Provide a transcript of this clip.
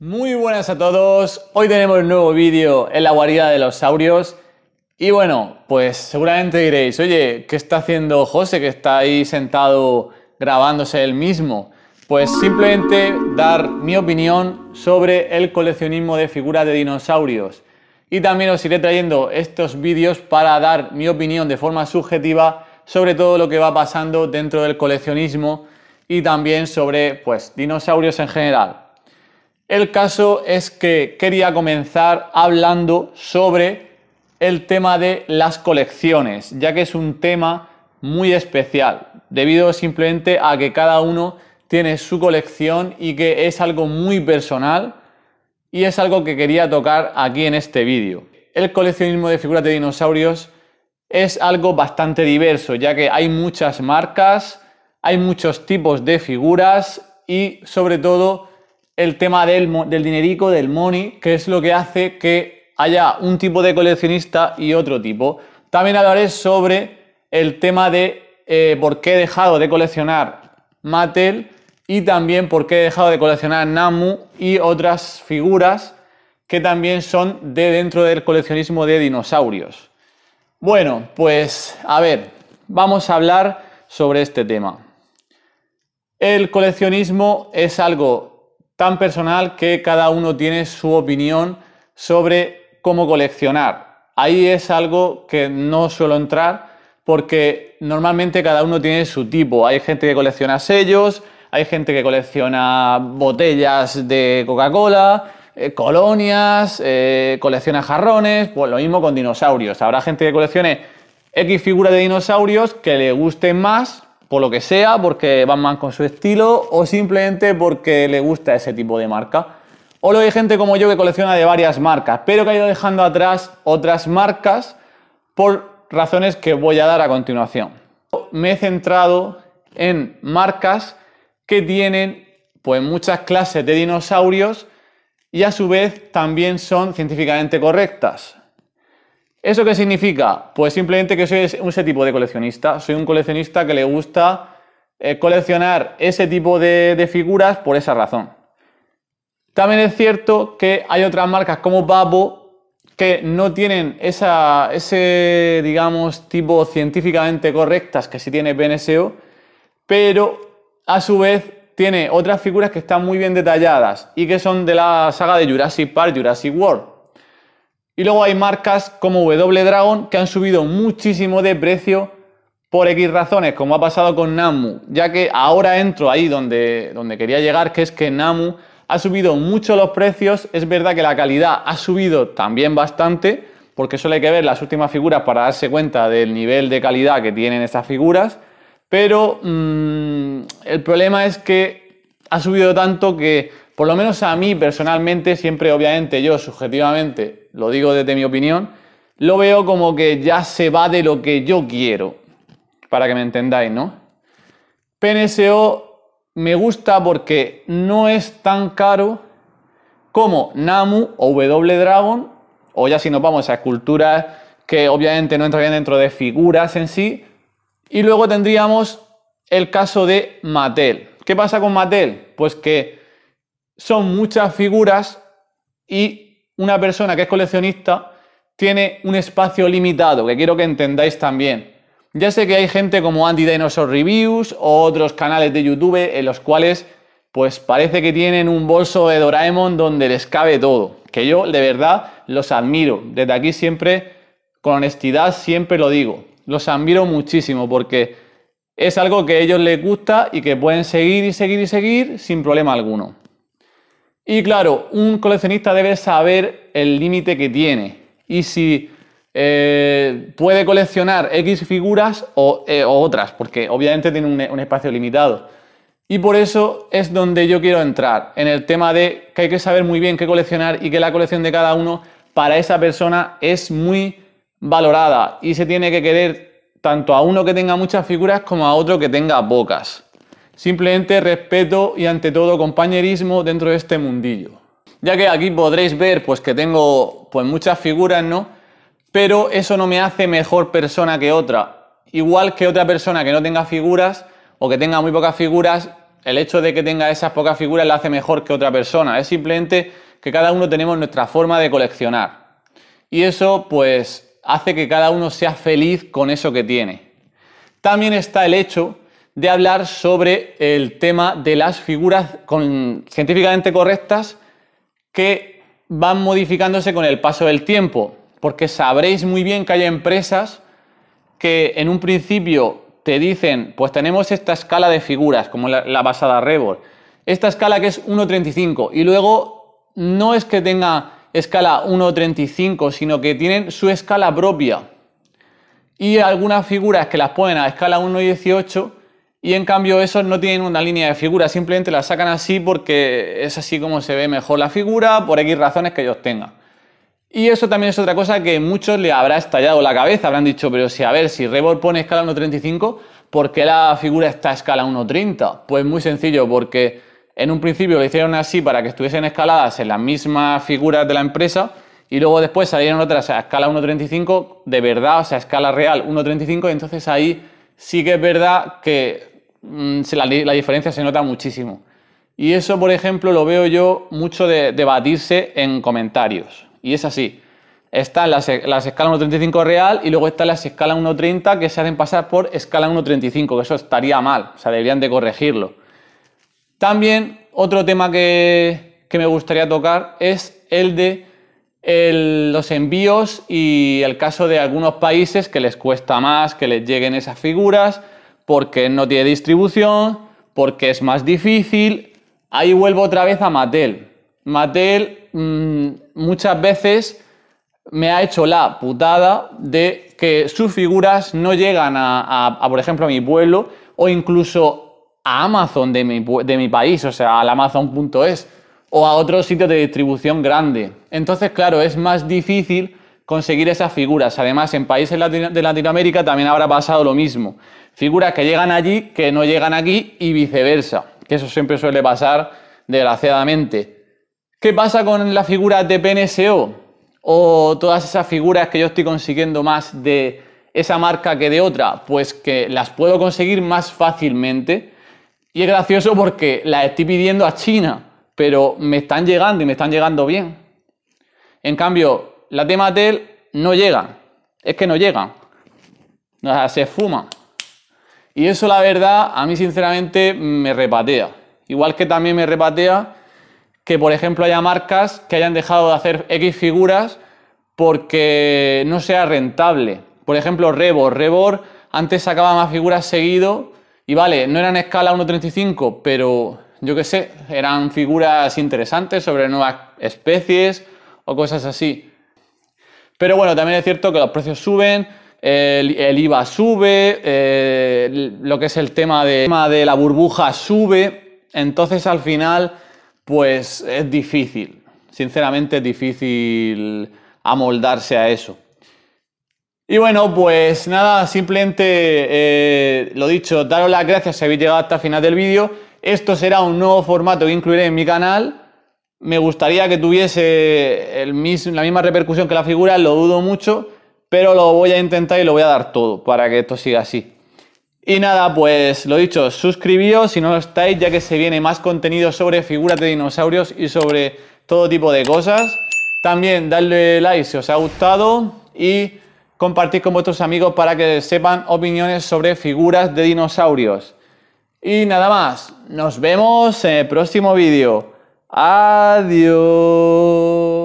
Muy buenas a todos, hoy tenemos un nuevo vídeo en la guarida de los saurios y bueno, pues seguramente diréis, oye, ¿qué está haciendo José que está ahí sentado grabándose él mismo? Pues simplemente dar mi opinión sobre el coleccionismo de figuras de dinosaurios y también os iré trayendo estos vídeos para dar mi opinión de forma subjetiva sobre todo lo que va pasando dentro del coleccionismo y también sobre pues dinosaurios en general. El caso es que quería comenzar hablando sobre el tema de las colecciones, ya que es un tema muy especial, debido simplemente a que cada uno tiene su colección y que es algo muy personal y es algo que quería tocar aquí en este vídeo. El coleccionismo de figuras de dinosaurios es algo bastante diverso, ya que hay muchas marcas, hay muchos tipos de figuras y sobre todo el tema del, del dinerico, del money, que es lo que hace que haya un tipo de coleccionista y otro tipo. También hablaré sobre el tema de eh, por qué he dejado de coleccionar Mattel y también por qué he dejado de coleccionar Namu y otras figuras que también son de dentro del coleccionismo de dinosaurios. Bueno, pues a ver, vamos a hablar sobre este tema. El coleccionismo es algo tan personal que cada uno tiene su opinión sobre cómo coleccionar. Ahí es algo que no suelo entrar porque normalmente cada uno tiene su tipo. Hay gente que colecciona sellos, hay gente que colecciona botellas de Coca-Cola, eh, colonias, eh, colecciona jarrones, pues lo mismo con dinosaurios. Habrá gente que coleccione X figura de dinosaurios que le gusten más por lo que sea, porque van mal con su estilo o simplemente porque le gusta ese tipo de marca. O lo hay gente como yo que colecciona de varias marcas, pero que ha ido dejando atrás otras marcas por razones que voy a dar a continuación. Me he centrado en marcas que tienen pues muchas clases de dinosaurios y a su vez también son científicamente correctas. ¿Eso qué significa? Pues simplemente que soy ese tipo de coleccionista. Soy un coleccionista que le gusta eh, coleccionar ese tipo de, figuras por esa razón. También es cierto que hay otras marcas como Babo que no tienen ese, digamos, tipo científicamente correctas que si tiene PNSO, pero a su vez tiene otras figuras que están muy bien detalladas y que son de la saga de Jurassic Park, Jurassic World. Y luego hay marcas como W Dragon que han subido muchísimo de precio por X razones, como ha pasado con Namu, ya que ahora entro ahí donde, donde quería llegar, que es que Namu ha subido mucho los precios, es verdad que la calidad ha subido también bastante, porque solo hay que ver las últimas figuras para darse cuenta del nivel de calidad que tienen estas figuras, pero mm, el problema es que ha subido tanto que por lo menos a mí personalmente, siempre obviamente yo subjetivamente, lo digo desde mi opinión, lo veo como que ya se va de lo que yo quiero, para que me entendáis, ¿no? PNSO me gusta porque no es tan caro como Namu o W Dragon, o ya si nos vamos a esculturas que obviamente no entrarían dentro de figuras en sí. Y luego tendríamos el caso de Mattel. ¿Qué pasa con Mattel? Pues que son muchas figuras y una persona que es coleccionista tiene un espacio limitado, que quiero que entendáis también. Ya sé que hay gente como Andy Dinosaur Reviews o otros canales de YouTube en los cuales pues parece que tienen un bolso de Doraemon donde les cabe todo, que yo de verdad los admiro. Desde aquí siempre, con honestidad, siempre lo digo. Los admiro muchísimo porque es algo que a ellos les gusta y que pueden seguir y seguir y seguir sin problema alguno. Y claro, un coleccionista debe saber el límite que tiene. Y si eh, puede coleccionar X figuras eh, o, otras, porque obviamente tiene un, un, espacio limitado. Y por eso es donde yo quiero entrar, en el tema de que hay que saber muy bien qué coleccionar y que la colección de cada uno para esa persona es muy valorada y se tiene que querer tanto a uno que tenga muchas figuras como a otro que tenga pocas. Simplemente respeto y ante todo compañerismo dentro de este mundillo. Ya que aquí podréis ver pues que tengo pues muchas figuras, ¿no? Pero eso no me hace mejor persona que otra. Igual que otra persona que no tenga figuras o que tenga muy pocas figuras, el hecho de que tenga esas pocas figuras la hace mejor que otra persona. Es simplemente que cada uno tenemos nuestra forma de coleccionar. Y eso pues hace que cada uno sea feliz con eso que tiene. También está el hecho de hablar sobre el tema de las figuras científicamente correctas que van modificándose con el paso del tiempo, porque sabréis muy bien que hay empresas que en un principio te dicen, pues tenemos esta escala de figuras, como la, basada Revol, esta escala que es 1.35, y luego no es que tenga escala 1.35, sino que tienen su escala propia. Y algunas figuras que las ponen a escala 1.18 y en cambio esos no tienen una línea de figura, simplemente la sacan así porque es así como se ve mejor la figura, por X razones que ellos tengan. Y eso también es otra cosa que muchos le habrá estallado la cabeza, habrán dicho, pero si a ver, si Revol pone escala 1.35, ¿por qué la figura está a escala 1.30? Pues muy sencillo, porque en un principio lo hicieron así para que estuviesen escaladas en las mismas figuras de la empresa y luego después salieron otras a escala 1.35, de verdad, o sea, a escala real 1.35, entonces ahí sí que es verdad que Mm, la, diferencia se nota muchísimo. Y eso, por ejemplo, lo veo yo mucho de debatirse en comentarios. Y es así. Están las, las escalas 1.35 real y luego están las escalas 1.30 que se hacen pasar por escala 1.35, que eso estaría mal, o sea, deberían de corregirlo. También otro tema que, que me gustaría tocar es el de los envíos y el caso de algunos países que les cuesta más que les lleguen esas figuras porque no tiene distribución, porque es más difícil. Ahí vuelvo otra vez a Mattel. Mattel mm, muchas veces me ha hecho la putada de que sus figuras no llegan a, por ejemplo, a mi pueblo o incluso a Amazon de mi, país, o sea, al amazon.es o a otro sitio de distribución grande. Entonces, claro, es más difícil conseguir esas figuras. Además, en países de Latinoamérica también habrá pasado lo mismo figuras que llegan allí que no llegan aquí y viceversa, que eso siempre suele pasar desgraciadamente. ¿Qué pasa con las figuras de PNSO o todas esas figuras que yo estoy consiguiendo más de esa marca que de otra? Pues que las puedo conseguir más fácilmente y es gracioso porque las estoy pidiendo a China, pero me están llegando y me están llegando bien. En cambio, la de matel no llega. es que no llegan, se fuma. Y eso la verdad a mí sinceramente me repatea. Igual que también me repatea que por ejemplo haya marcas que hayan dejado de hacer X figuras porque no sea rentable. Por ejemplo Rebor. Rebor antes sacaba más figuras seguido y vale, no eran escala 1.35, pero yo qué sé, eran figuras interesantes sobre nuevas especies o cosas así. Pero bueno, también es cierto que los precios suben, el, IVA sube, eh, lo que es el tema de, la burbuja sube, entonces al final pues es difícil, sinceramente es difícil amoldarse a eso. Y bueno, pues nada, simplemente eh, lo dicho, daros las gracias si habéis llegado hasta el final del vídeo. Esto será un nuevo formato que incluiré en mi canal. Me gustaría que tuviese la misma repercusión que la figura, lo dudo mucho, pero lo voy a intentar y lo voy a dar todo para que esto siga así. Y nada, pues lo dicho, suscribíos si no lo estáis, ya que se viene más contenido sobre figuras de dinosaurios y sobre todo tipo de cosas. También darle like si os ha gustado y compartir con vuestros amigos para que sepan opiniones sobre figuras de dinosaurios. Y nada más, nos vemos en el próximo vídeo. Adiós.